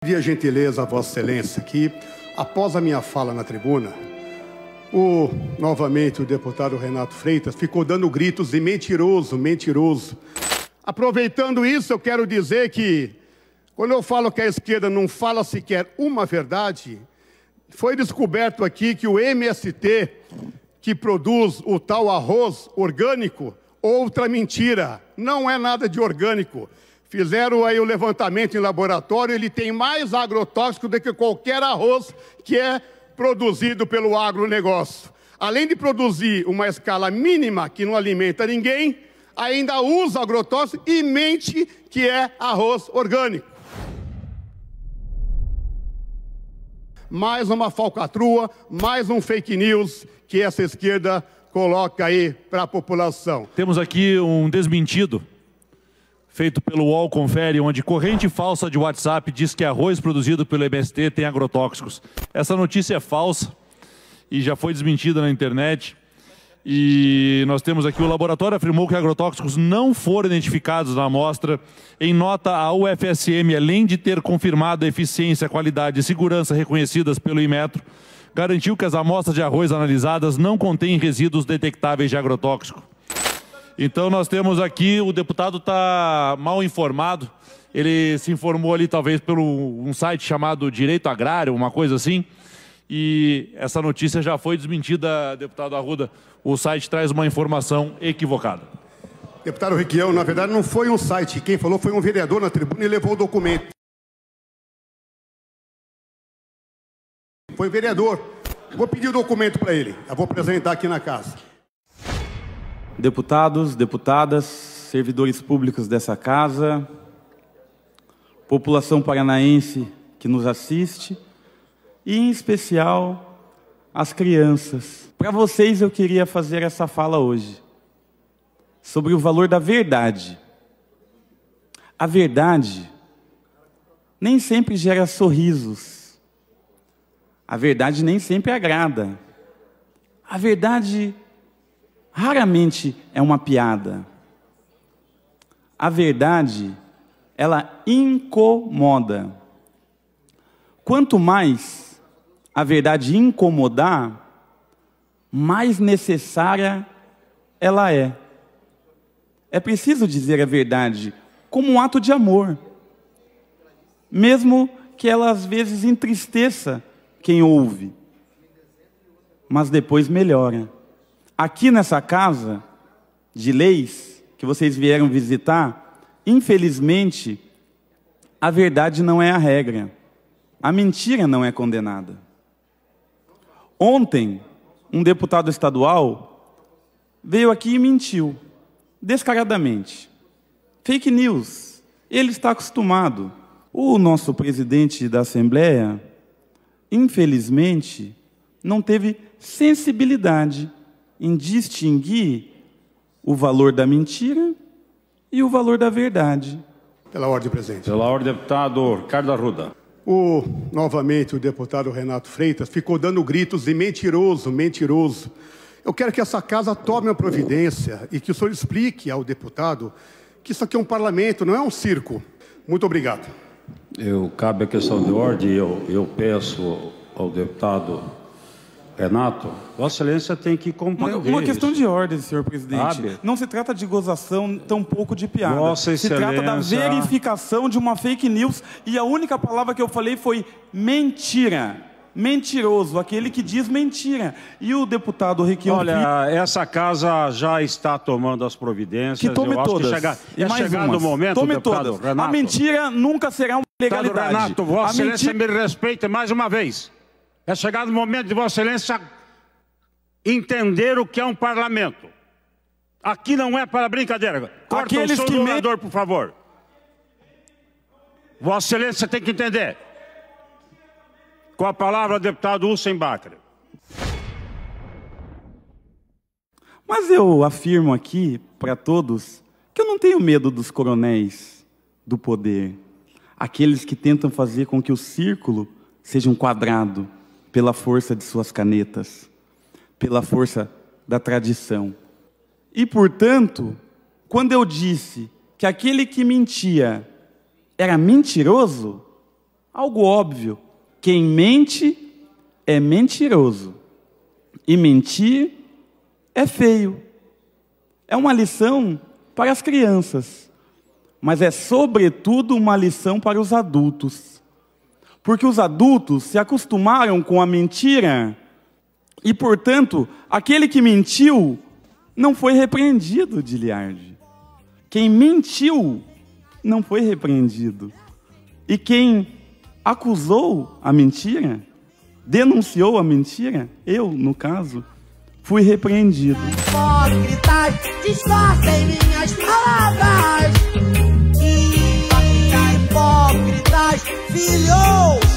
Pedi gentileza a Vossa Excelência que, após a minha fala na tribuna, o, novamente o deputado Renato Freitas ficou dando gritos de mentiroso, mentiroso. Aproveitando isso, eu quero dizer que, quando eu falo que a esquerda não fala sequer uma verdade, foi descoberto aqui que o MST, que produz o tal arroz orgânico, outra mentira, não é nada de orgânico. Fizeram aí o levantamento em laboratório, ele tem mais agrotóxico do que qualquer arroz que é produzido pelo agronegócio. Além de produzir uma escala mínima que não alimenta ninguém, ainda usa agrotóxico e mente que é arroz orgânico. Mais uma falcatrua, mais um fake news que essa esquerda coloca aí para a população. Temos aqui um desmentido feito pelo UOL Confere, onde corrente falsa de WhatsApp diz que arroz produzido pelo MST tem agrotóxicos. Essa notícia é falsa e já foi desmentida na internet. E nós temos aqui o laboratório afirmou que agrotóxicos não foram identificados na amostra. Em nota, a UFSM, além de ter confirmado a eficiência, qualidade e segurança reconhecidas pelo Imetro, garantiu que as amostras de arroz analisadas não contêm resíduos detectáveis de agrotóxico. Então nós temos aqui, o deputado está mal informado, ele se informou ali talvez por um site chamado Direito Agrário, uma coisa assim, e essa notícia já foi desmentida, deputado Arruda, o site traz uma informação equivocada. Deputado Riquião, na verdade não foi um site, quem falou foi um vereador na tribuna e levou o documento. Foi vereador. vou pedir o documento para ele, eu vou apresentar aqui na casa deputados, deputadas, servidores públicos dessa casa, população paranaense que nos assiste e, em especial, as crianças. Para vocês eu queria fazer essa fala hoje sobre o valor da verdade. A verdade nem sempre gera sorrisos. A verdade nem sempre agrada. A verdade raramente é uma piada. A verdade, ela incomoda. Quanto mais a verdade incomodar, mais necessária ela é. É preciso dizer a verdade como um ato de amor, mesmo que ela às vezes entristeça quem ouve, mas depois melhora. Aqui nessa casa de leis que vocês vieram visitar, infelizmente, a verdade não é a regra. A mentira não é condenada. Ontem, um deputado estadual veio aqui e mentiu, descaradamente. Fake news. Ele está acostumado. O nosso presidente da Assembleia, infelizmente, não teve sensibilidade em distinguir o valor da mentira e o valor da verdade. Pela ordem, presidente. Pela ordem, deputado Ricardo Arruda. O, novamente, o deputado Renato Freitas ficou dando gritos de mentiroso, mentiroso. Eu quero que essa casa tome uma providência e que o senhor explique ao deputado que isso aqui é um parlamento, não é um circo. Muito obrigado. Eu, cabe a questão de ordem, eu, eu peço ao deputado Renato, Vossa Excelência tem que compreender. Uma, uma questão de ordem, senhor presidente. Sabe? Não se trata de gozação, tampouco de piada. Vossa Excelência. Se trata da verificação de uma fake news e a única palavra que eu falei foi mentira. Mentiroso, aquele que diz mentira. E o deputado Requião. Olha, essa casa já está tomando as providências. Que tome eu todas. acho que chega... é chegando o momento, tome deputado todas. Renato. A mentira nunca será uma legalidade. Deputado Renato, Vossa Excelência mentira... me respeite mais uma vez. É chegado o momento de Vossa Excelência entender o que é um parlamento. Aqui não é para brincadeira. Corta o som do orador, me... por favor. Vossa Excelência tem que entender. Com a palavra, deputado Hussein Bacri. Mas eu afirmo aqui para todos que eu não tenho medo dos coronéis do poder, aqueles que tentam fazer com que o círculo seja um quadrado pela força de suas canetas, pela força da tradição. E, portanto, quando eu disse que aquele que mentia era mentiroso, algo óbvio, quem mente é mentiroso. E mentir é feio. É uma lição para as crianças, mas é sobretudo uma lição para os adultos. Porque os adultos se acostumaram com a mentira e, portanto, aquele que mentiu não foi repreendido, Diliarde. Quem mentiu não foi repreendido. E quem acusou a mentira, denunciou a mentira, eu, no caso, fui repreendido. Hipócritas, minhas palavras. filho.